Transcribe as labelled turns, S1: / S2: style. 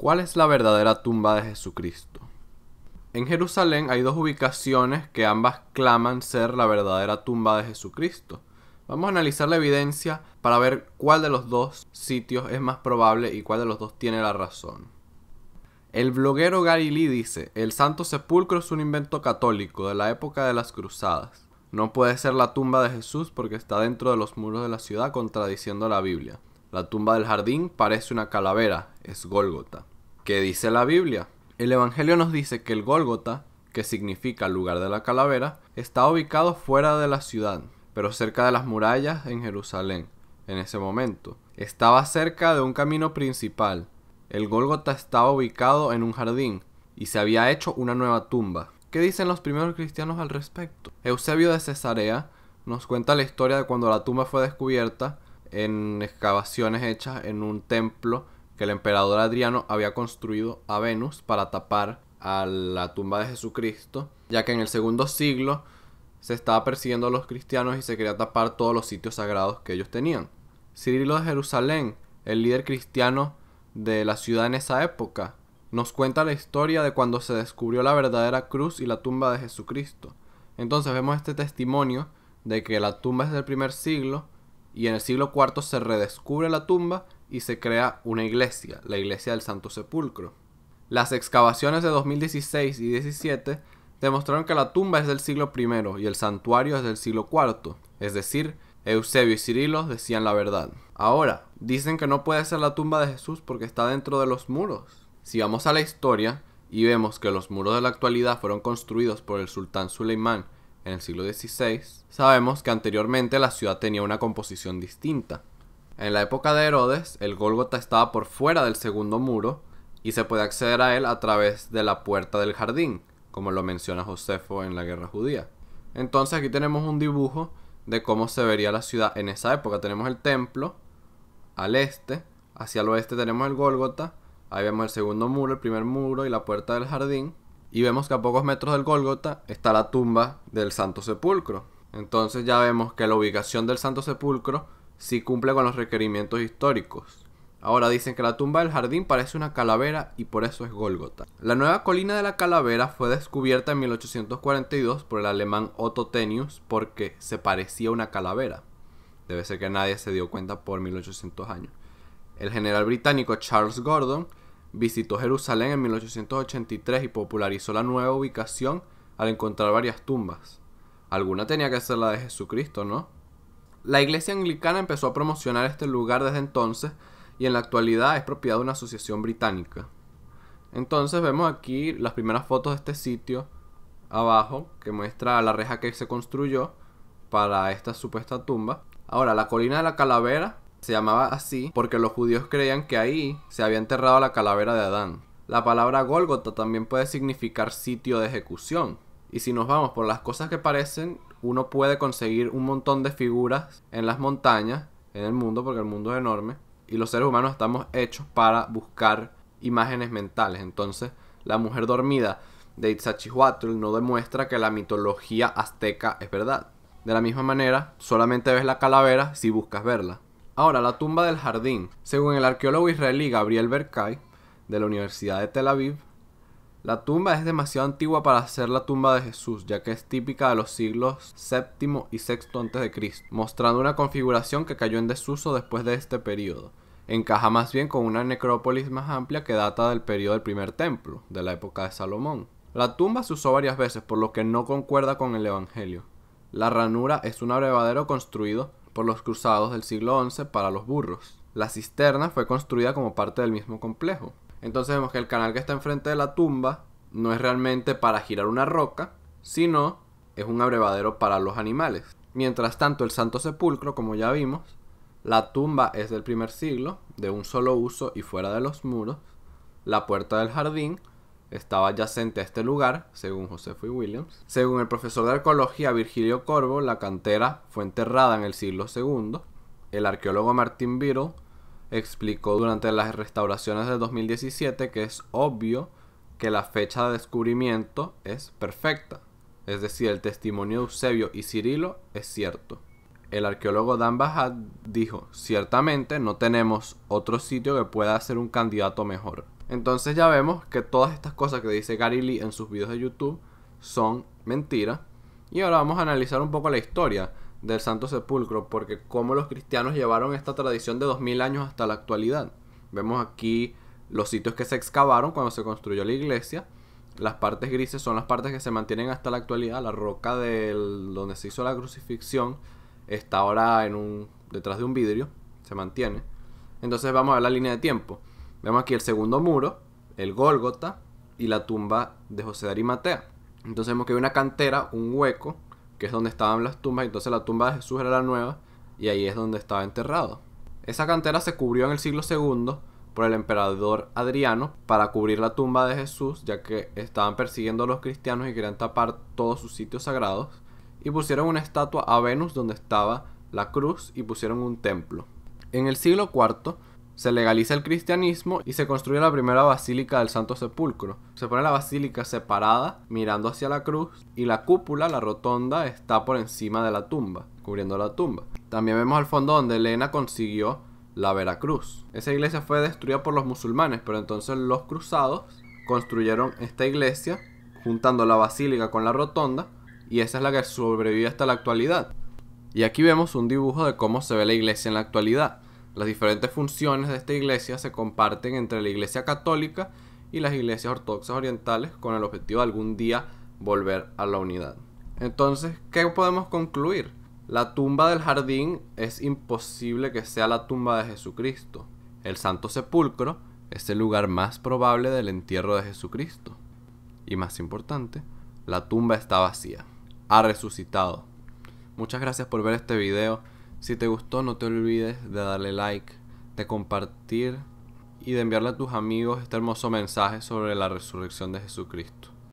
S1: ¿Cuál es la verdadera tumba de Jesucristo? En Jerusalén hay dos ubicaciones que ambas claman ser la verdadera tumba de Jesucristo. Vamos a analizar la evidencia para ver cuál de los dos sitios es más probable y cuál de los dos tiene la razón. El bloguero Gary Lee dice, el Santo Sepulcro es un invento católico de la época de las cruzadas. No puede ser la tumba de Jesús porque está dentro de los muros de la ciudad contradiciendo la Biblia. La tumba del jardín parece una calavera, es Gólgota. ¿Qué dice la Biblia? El Evangelio nos dice que el Gólgota, que significa lugar de la calavera, estaba ubicado fuera de la ciudad, pero cerca de las murallas en Jerusalén, en ese momento. Estaba cerca de un camino principal. El Gólgota estaba ubicado en un jardín y se había hecho una nueva tumba. ¿Qué dicen los primeros cristianos al respecto? Eusebio de Cesarea nos cuenta la historia de cuando la tumba fue descubierta en excavaciones hechas en un templo que el emperador Adriano había construido a Venus para tapar a la tumba de Jesucristo, ya que en el segundo siglo se estaba persiguiendo a los cristianos y se quería tapar todos los sitios sagrados que ellos tenían. Cirilo de Jerusalén, el líder cristiano de la ciudad en esa época, nos cuenta la historia de cuando se descubrió la verdadera cruz y la tumba de Jesucristo. Entonces vemos este testimonio de que la tumba es del primer siglo, y en el siglo IV se redescubre la tumba y se crea una iglesia, la iglesia del Santo Sepulcro. Las excavaciones de 2016 y 17 demostraron que la tumba es del siglo I y el santuario es del siglo IV, es decir, Eusebio y Cirilo decían la verdad. Ahora, dicen que no puede ser la tumba de Jesús porque está dentro de los muros. Si vamos a la historia y vemos que los muros de la actualidad fueron construidos por el sultán Suleimán en el siglo XVI, sabemos que anteriormente la ciudad tenía una composición distinta. En la época de Herodes, el Gólgota estaba por fuera del segundo muro y se puede acceder a él a través de la puerta del jardín, como lo menciona Josefo en la Guerra Judía. Entonces aquí tenemos un dibujo de cómo se vería la ciudad en esa época. Tenemos el templo al este, hacia el oeste tenemos el Gólgota, ahí vemos el segundo muro, el primer muro y la puerta del jardín y vemos que a pocos metros del Gólgota está la tumba del Santo Sepulcro. Entonces ya vemos que la ubicación del Santo Sepulcro sí cumple con los requerimientos históricos. Ahora dicen que la tumba del jardín parece una calavera y por eso es Gólgota. La nueva colina de la calavera fue descubierta en 1842 por el alemán Otto Tenius porque se parecía a una calavera. Debe ser que nadie se dio cuenta por 1800 años. El general británico Charles Gordon visitó Jerusalén en 1883 y popularizó la nueva ubicación al encontrar varias tumbas. Alguna tenía que ser la de Jesucristo, ¿no? La iglesia anglicana empezó a promocionar este lugar desde entonces y en la actualidad es propiedad de una asociación británica. Entonces vemos aquí las primeras fotos de este sitio abajo que muestra la reja que se construyó para esta supuesta tumba. Ahora, la colina de la calavera se llamaba así porque los judíos creían que ahí se había enterrado la calavera de Adán. La palabra Gólgota también puede significar sitio de ejecución. Y si nos vamos por las cosas que parecen, uno puede conseguir un montón de figuras en las montañas, en el mundo, porque el mundo es enorme, y los seres humanos estamos hechos para buscar imágenes mentales. Entonces, la mujer dormida de Itzachihuatl no demuestra que la mitología azteca es verdad. De la misma manera, solamente ves la calavera si buscas verla. Ahora, la tumba del jardín. Según el arqueólogo israelí Gabriel Berkay, de la Universidad de Tel Aviv, la tumba es demasiado antigua para ser la tumba de Jesús, ya que es típica de los siglos VII y VI a.C., mostrando una configuración que cayó en desuso después de este periodo. Encaja más bien con una necrópolis más amplia que data del periodo del primer templo, de la época de Salomón. La tumba se usó varias veces, por lo que no concuerda con el Evangelio. La ranura es un abrevadero construido por los cruzados del siglo XI para los burros. La cisterna fue construida como parte del mismo complejo. Entonces vemos que el canal que está enfrente de la tumba no es realmente para girar una roca, sino es un abrevadero para los animales. Mientras tanto, el Santo Sepulcro, como ya vimos, la tumba es del primer siglo, de un solo uso y fuera de los muros. La puerta del jardín estaba adyacente a este lugar, según Josefo e. Williams. Según el profesor de arqueología Virgilio Corvo, la cantera fue enterrada en el siglo II. El arqueólogo Martín Biro explicó durante las restauraciones de 2017 que es obvio que la fecha de descubrimiento es perfecta. Es decir, el testimonio de Eusebio y Cirilo es cierto. El arqueólogo Dan Bajat dijo, ciertamente no tenemos otro sitio que pueda ser un candidato mejor. Entonces ya vemos que todas estas cosas que dice Gary Lee en sus videos de YouTube son mentiras. Y ahora vamos a analizar un poco la historia del Santo Sepulcro, porque cómo los cristianos llevaron esta tradición de 2000 años hasta la actualidad. Vemos aquí los sitios que se excavaron cuando se construyó la iglesia. Las partes grises son las partes que se mantienen hasta la actualidad. La roca del, donde se hizo la crucifixión está ahora en un, detrás de un vidrio. Se mantiene. Entonces vamos a ver la línea de tiempo. Vemos aquí el segundo muro, el Gólgota y la tumba de José de Arimatea. Entonces vemos que hay una cantera, un hueco, que es donde estaban las tumbas. Entonces la tumba de Jesús era la nueva y ahí es donde estaba enterrado. Esa cantera se cubrió en el siglo II por el emperador Adriano para cubrir la tumba de Jesús, ya que estaban persiguiendo a los cristianos y querían tapar todos sus sitios sagrados. Y pusieron una estatua a Venus donde estaba la cruz y pusieron un templo. En el siglo IV se legaliza el cristianismo y se construye la primera basílica del Santo Sepulcro. Se pone la basílica separada, mirando hacia la cruz, y la cúpula, la rotonda, está por encima de la tumba, cubriendo la tumba. También vemos al fondo donde Elena consiguió la Veracruz. Esa iglesia fue destruida por los musulmanes, pero entonces los cruzados construyeron esta iglesia, juntando la basílica con la rotonda, y esa es la que sobrevive hasta la actualidad. Y aquí vemos un dibujo de cómo se ve la iglesia en la actualidad. Las diferentes funciones de esta iglesia se comparten entre la iglesia católica y las iglesias ortodoxas orientales con el objetivo de algún día volver a la unidad. Entonces, ¿qué podemos concluir? La tumba del jardín es imposible que sea la tumba de Jesucristo. El Santo Sepulcro es el lugar más probable del entierro de Jesucristo. Y más importante, la tumba está vacía. Ha resucitado. Muchas gracias por ver este video. Si te gustó no te olvides de darle like, de compartir y de enviarle a tus amigos este hermoso mensaje sobre la resurrección de Jesucristo.